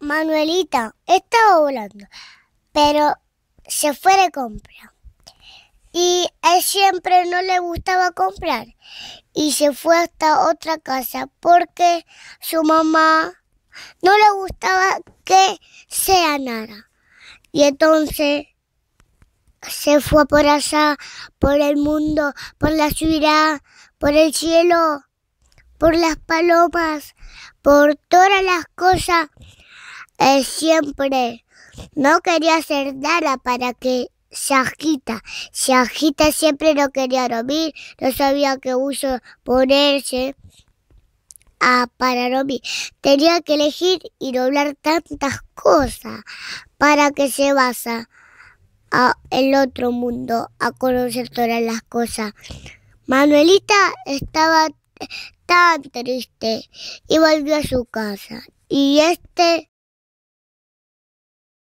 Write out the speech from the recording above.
Manuelita estaba volando, pero se fue de compra. Y él siempre no le gustaba comprar. Y se fue hasta otra casa porque su mamá no le gustaba que sea nada Y entonces se fue por allá, por el mundo, por la ciudad, por el cielo, por las palomas, por todas las cosas siempre no quería hacer nada para que se agita, se agita siempre no quería dormir, no sabía qué uso ponerse a, ah, para dormir. Tenía que elegir y doblar tantas cosas para que se basa a ah, el otro mundo, a conocer todas las cosas. Manuelita estaba tan triste y volvió a su casa. Y este